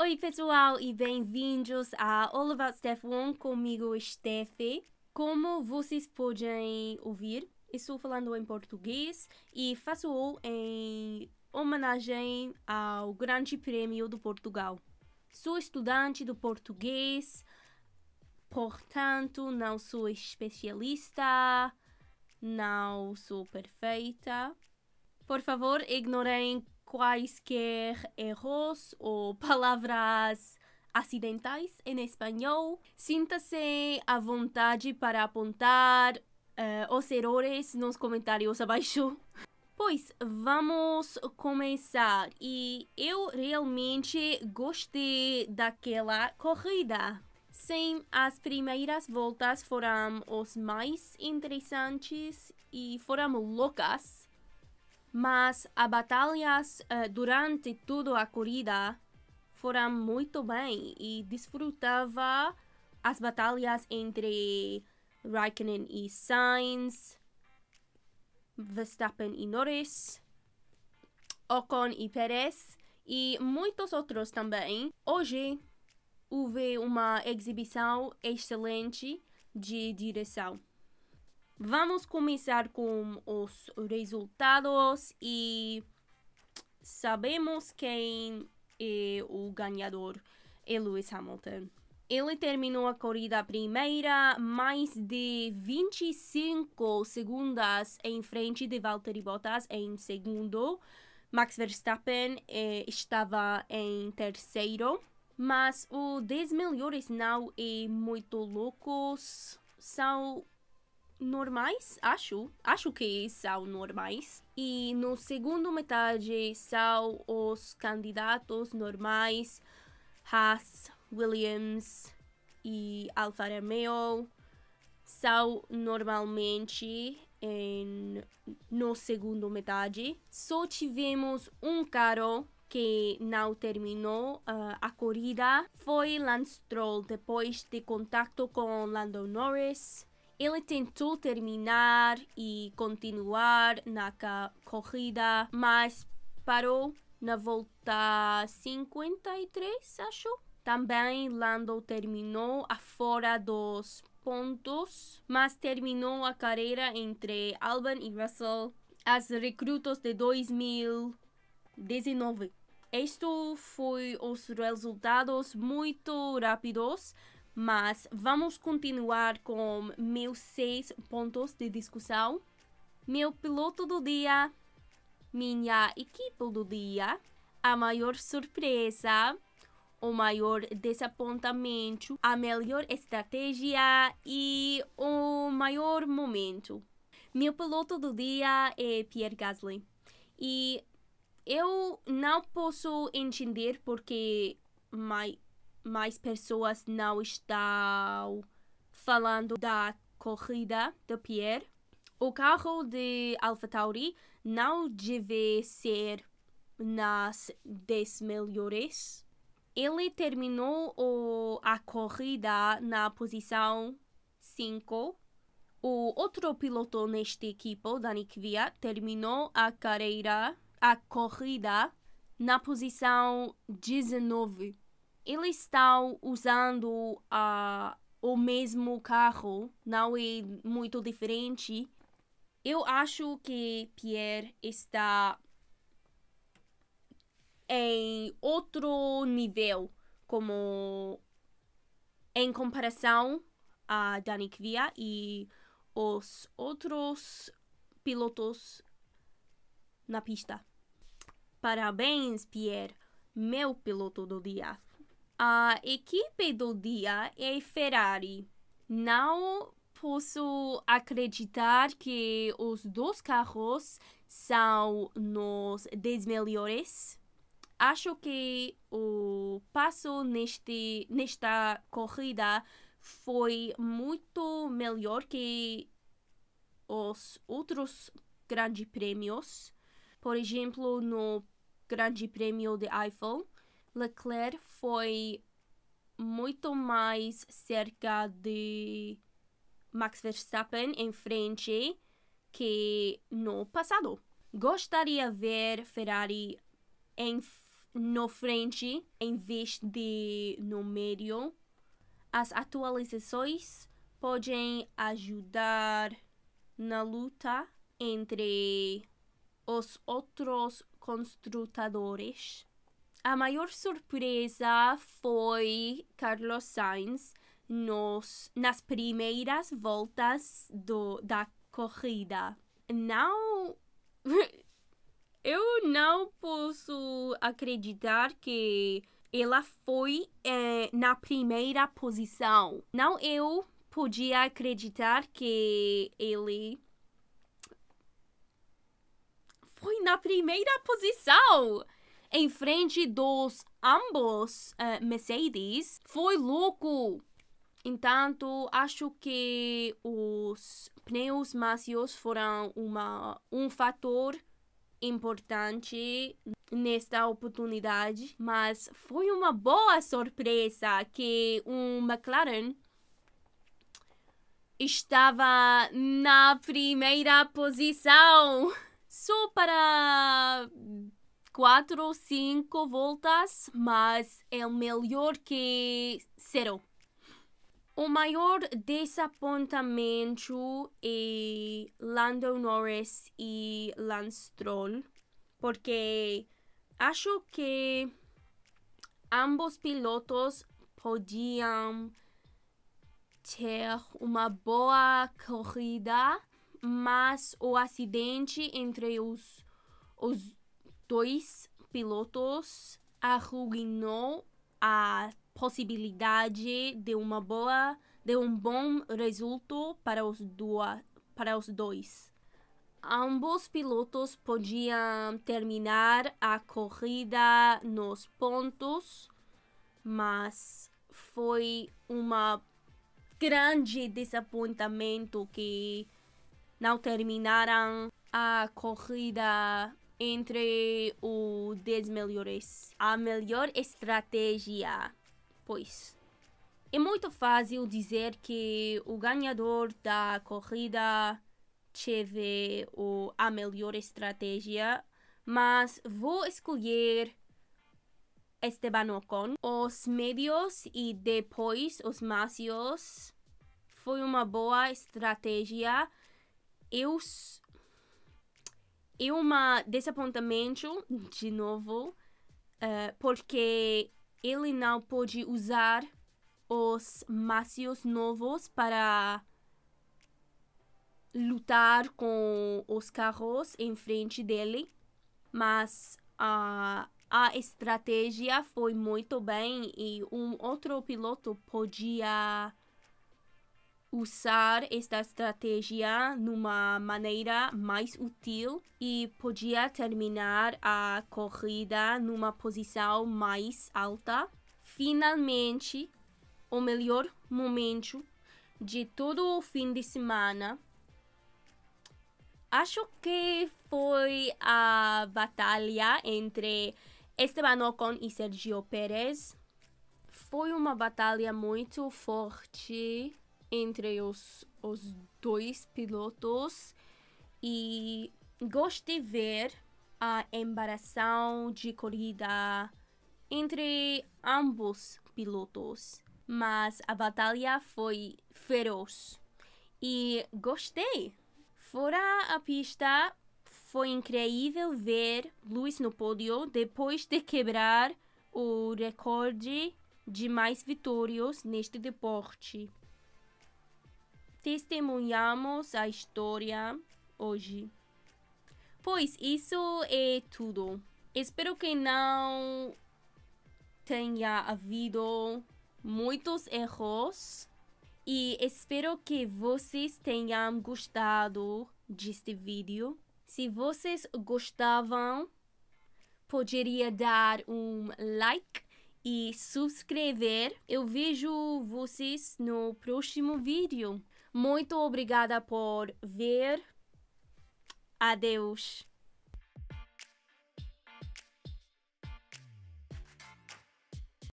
Oi, pessoal, e bem-vindos a All About Steph One comigo, Steph. Como vocês podem ouvir, estou falando em português e faço em homenagem ao Grande Prêmio do Portugal. Sou estudante do português, portanto, não sou especialista, não sou perfeita. Por favor, ignorem quaisquer erros ou palavras acidentais em espanhol. Sinta-se à vontade para apontar uh, os erros nos comentários abaixo. Pois vamos começar e eu realmente gostei daquela corrida. Sim, as primeiras voltas foram os mais interessantes e foram loucas. Mas as batalhas uh, durante toda a corrida foram muito bem e desfrutava as batalhas entre Raikkonen e Sainz, Verstappen e Norris, Ocon e Pérez e muitos outros também. Hoje houve uma exibição excelente de direção. Vamos começar com os resultados e sabemos quem eh, é o ganhador é Lewis Hamilton. Ele terminou a corrida primeira mais de 25 segundos em frente de Valtteri Bottas em segundo. Max Verstappen eh, estava em terceiro. Mas os 10 melhores não é muito loucos. São normais, acho. Acho que são normais. E no segundo metade são os candidatos normais, Haas, Williams e Alfa Romeo. São normalmente em, no segundo metade. Só tivemos um carro que não terminou uh, a corrida foi Lance Stroll depois de contato com Lando Norris ele tentou terminar e continuar na corrida, mas parou na volta 53, acho. Também Lando terminou fora dos pontos, mas terminou a carreira entre Alban e Russell as recrutas de 2019. Isto foi os resultados muito rápidos mas vamos continuar com meus seis pontos de discussão. Meu piloto do dia, minha equipe do dia, a maior surpresa, o maior desapontamento, a melhor estratégia e o maior momento. Meu piloto do dia é Pierre Gasly. E eu não posso entender porque mais mais pessoas não estão falando da corrida de Pierre. O carro de AlphaTauri não deve ser nas 10 melhores. Ele terminou o, a corrida na posição 5. O outro piloto neste equipo, Dani Kvia, terminou a carreira, a corrida, na posição 19 eles estão usando uh, o mesmo carro, não é muito diferente. Eu acho que Pierre está em outro nível, como em comparação a Dani Kvia e os outros pilotos na pista. Parabéns, Pierre, meu piloto do dia. A equipe do dia é Ferrari. Não posso acreditar que os dois carros são nos 10 melhores. Acho que o passo neste, nesta corrida foi muito melhor que os outros grandes prêmios. Por exemplo, no Grande Prêmio de Eiffel, Leclerc foi muito mais cerca de Max Verstappen em frente que no passado. Gostaria ver Ferrari em no frente em vez de no meio. As atualizações podem ajudar na luta entre os outros construtores a maior surpresa foi Carlos Sainz nos, nas primeiras voltas do, da corrida. Não. Eu não posso acreditar que ela foi eh, na primeira posição. Não eu podia acreditar que ele foi na primeira posição em frente dos ambos uh, Mercedes foi louco. Entanto, acho que os pneus macios foram uma, um fator importante nesta oportunidade, mas foi uma boa surpresa que um McLaren estava na primeira posição. Só para quatro ou cinco voltas, mas é melhor que zero. O maior desapontamento é Lando Norris e Lance Stroll, porque acho que ambos pilotos podiam ter uma boa corrida, mas o acidente entre os, os dois pilotos arruinou a possibilidade de uma boa de um bom resultado para os duas, para os dois. Ambos pilotos podiam terminar a corrida nos pontos, mas foi um grande desapontamento que não terminaram a corrida entre o desmelhores melhores. A melhor estratégia, pois. É muito fácil dizer que o ganhador da corrida teve o, a melhor estratégia, mas vou escolher Esteban Ocon. Os médios e depois os macios foi uma boa estratégia. Eu e uma desapontamento, de novo, uh, porque ele não pode usar os macios novos para lutar com os carros em frente dele, mas a, a estratégia foi muito bem e um outro piloto podia usar esta estratégia numa maneira mais útil e podia terminar a corrida numa posição mais alta. Finalmente, o melhor momento de todo o fim de semana. Acho que foi a batalha entre Esteban Ocon e Sergio Pérez. Foi uma batalha muito forte entre os, os dois pilotos e gosto de ver a embaração de corrida entre ambos pilotos, mas a batalha foi feroz e gostei. Fora a pista, foi incrível ver Luiz no pódio depois de quebrar o recorde de mais vitórias neste deporte testemunhamos a história hoje. Pois isso é tudo. Espero que não tenha havido muitos erros e espero que vocês tenham gostado deste vídeo. Se vocês gostavam, poderia dar um like e subscrever. Eu vejo vocês no próximo vídeo. Muito obrigada por ver. Adeus.